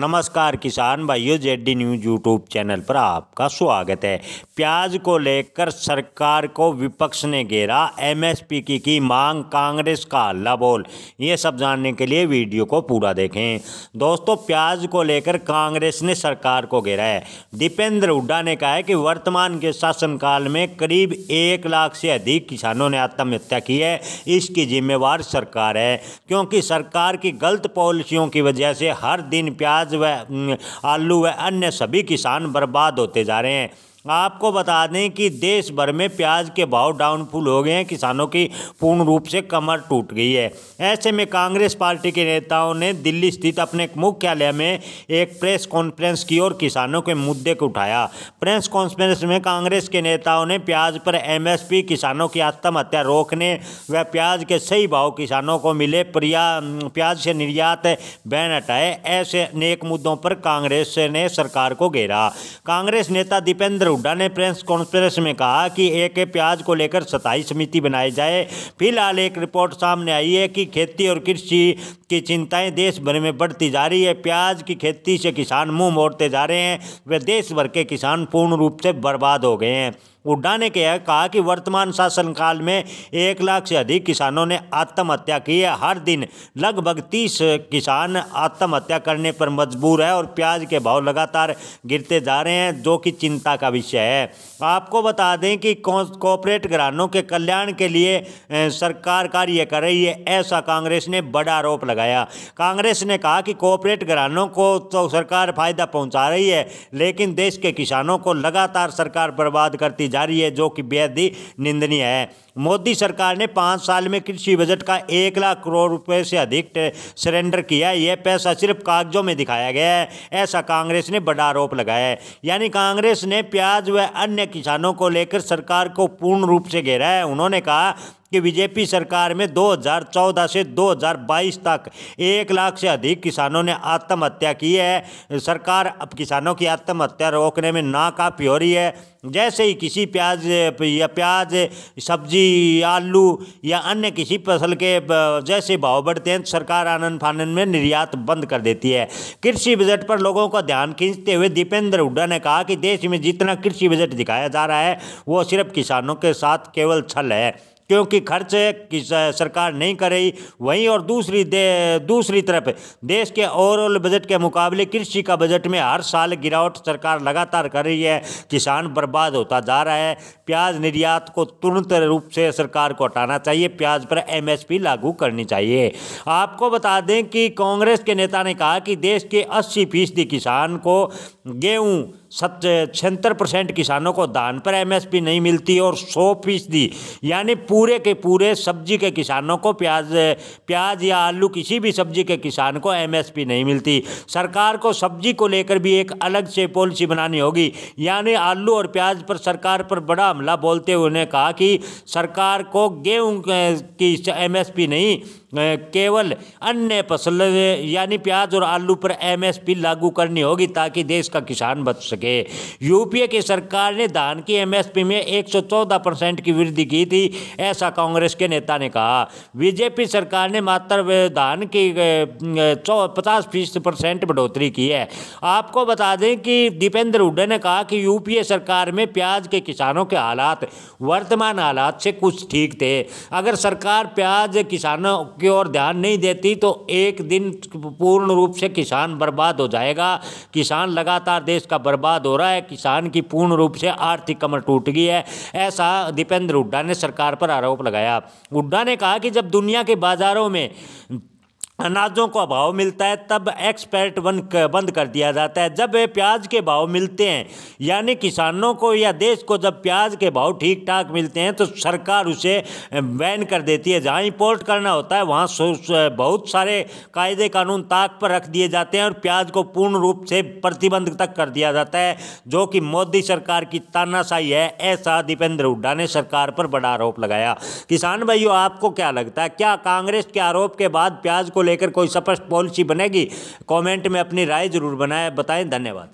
नमस्कार किसान भाइयों जेडी न्यूज यूट्यूब चैनल पर आपका स्वागत है प्याज को लेकर सरकार को विपक्ष ने घेरा एमएसपी की की मांग कांग्रेस का हल्ला बोल ये सब जानने के लिए वीडियो को पूरा देखें दोस्तों प्याज को लेकर कांग्रेस ने सरकार को घेरा है दीपेंद्र हुड्डा ने कहा है कि वर्तमान के शासनकाल में करीब एक लाख से अधिक किसानों ने आत्महत्या की है इसकी जिम्मेवार सरकार है क्योंकि सरकार की गलत पॉलिसियों की वजह से हर दिन प्याज प्याज व आलू व अन्य सभी किसान बर्बाद होते जा रहे हैं आपको बता दें कि देश भर में प्याज के भाव डाउनफुल हो गए हैं किसानों की पूर्ण रूप से कमर टूट गई है ऐसे में कांग्रेस पार्टी के नेताओं ने दिल्ली स्थित अपने मुख्यालय में एक प्रेस कॉन्फ्रेंस की और किसानों के मुद्दे को उठाया प्रेस कॉन्फ्रेंस में कांग्रेस के नेताओं ने प्याज पर एमएसपी किसानों की आत्महत्या रोकने व प्याज के सही भाव किसानों को मिले प्याज से निर्यात बैन हटाए ऐसे अनेक मुद्दों पर कांग्रेस ने सरकार को घेरा कांग्रेस नेता दीपेंद्र हुड्डा ने प्रेस कॉन्फ्रेंस में कहा कि एक प्याज को लेकर सताई समिति बनाई जाए फिलहाल एक रिपोर्ट सामने आई है कि खेती और कृषि की चिंताएं देश भर में बढ़ती जा रही है प्याज की खेती से किसान मुंह मोड़ते जा रहे हैं वे देश भर के किसान पूर्ण रूप से बर्बाद हो गए हैं हुड्डा ने क्या कहा कि वर्तमान शासनकाल में एक लाख से अधिक किसानों ने आत्महत्या की है हर दिन लगभग तीस किसान आत्महत्या करने पर मजबूर है और प्याज के भाव लगातार गिरते जा रहे हैं जो कि चिंता का विषय है आपको बता दें कि कॉपरेट ग्रहणों के कल्याण के लिए सरकार कार्य कर रही है ऐसा कांग्रेस ने बड़ा आरोप लगाया कांग्रेस ने कहा कि कॉपरेट ग्रहणों को तो सरकार फायदा पहुँचा रही है लेकिन देश के किसानों को लगातार सरकार बर्बाद करती जा रही है जो कि बेहद ही निंदनीय है मोदी सरकार ने पाँच साल में कृषि बजट का एक लाख करोड़ रुपए से अधिक सरेंडर किया है यह पैसा सिर्फ कागजों में दिखाया गया है ऐसा कांग्रेस ने बड़ा आरोप लगाया है यानी कांग्रेस ने प्याज व अन्य किसानों को लेकर सरकार को पूर्ण रूप से घेरा है उन्होंने कहा कि बीजेपी सरकार में 2014 से 2022 तक एक लाख से अधिक किसानों ने आत्महत्या की है सरकार अब किसानों की आत्महत्या रोकने में नाकाफी हो रही है जैसे ही किसी प्याज या प्याज सब्जी आलू या अन्य किसी फसल के जैसे भाव बढ़ते हैं तो सरकार आनंद फानन में निर्यात बंद कर देती है कृषि बजट पर लोगों का ध्यान खींचते हुए दीपेंद्र हुड्डा ने कहा कि देश में जितना कृषि बजट दिखाया जा रहा है वो सिर्फ किसानों के साथ केवल छल है क्योंकि खर्च सरकार नहीं कर रही वहीं और दूसरी दे, दूसरी तरफ देश के ओवरऑल बजट के मुकाबले कृषि का बजट में हर साल गिरावट सरकार लगातार कर रही है किसान बर्बाद होता जा रहा है प्याज निर्यात को तुरंत रूप से सरकार को हटाना चाहिए प्याज पर एमएसपी लागू करनी चाहिए आपको बता दें कि कांग्रेस के नेता ने कहा कि देश के अस्सी फीसदी किसान को गेहूँ सत छिहत्तर परसेंट किसानों को धान पर एमएसपी नहीं मिलती और सौ फीसदी यानी पूरे के पूरे सब्जी के किसानों को प्याज प्याज या आलू किसी भी सब्जी के किसान को एमएसपी नहीं मिलती सरकार को सब्जी को लेकर भी एक अलग से पॉलिसी बनानी होगी यानी आलू और प्याज पर सरकार पर बड़ा हमला बोलते हुए उन्हें कहा कि सरकार को गेहूँ की एम नहीं केवल अन्य फसल यानी प्याज और आलू पर एमएसपी लागू करनी होगी ताकि देश का किसान बच सके यूपीए की सरकार ने धान की एमएसपी में 114 परसेंट की वृद्धि की थी ऐसा कांग्रेस के नेता ने कहा बीजेपी सरकार ने मात्र धान की पचास फीसद परसेंट बढ़ोतरी की है आपको बता दें कि दीपेंद्र हुडा ने कहा कि यूपीए सरकार में प्याज के किसानों के हालात वर्तमान हालात से कुछ ठीक थे अगर सरकार प्याज किसानों की ओर ध्यान नहीं देती तो एक दिन पूर्ण रूप से किसान बर्बाद हो जाएगा किसान लगातार देश का बर्बाद हो रहा है किसान की पूर्ण रूप से आर्थिक कमर टूट गई है ऐसा दीपेंद्र हुड्डा ने सरकार पर आरोप लगाया हुड्डा ने कहा कि जब दुनिया के बाजारों में अनाजों को भाव मिलता है तब एक्सपर्ट बंद कर दिया जाता है जब प्याज के भाव मिलते हैं यानी किसानों को या देश को जब प्याज के भाव ठीक ठाक मिलते हैं तो सरकार उसे बैन कर देती है जहाँ इम्पोर्ट करना होता है वहाँ बहुत सारे कायदे कानून ताक पर रख दिए जाते हैं और प्याज को पूर्ण रूप से प्रतिबंध तक कर दिया जाता है जो कि मोदी सरकार की तानाशाही है ऐसा दीपेंद्र हुड्डा ने सरकार पर बड़ा आरोप लगाया किसान भाइयों आपको क्या लगता है क्या कांग्रेस के आरोप के बाद प्याज को ले लेकर कोई स्पष्ट पॉलिसी बनेगी कॉमेंट में अपनी राय जरूर बनाए बताएं धन्यवाद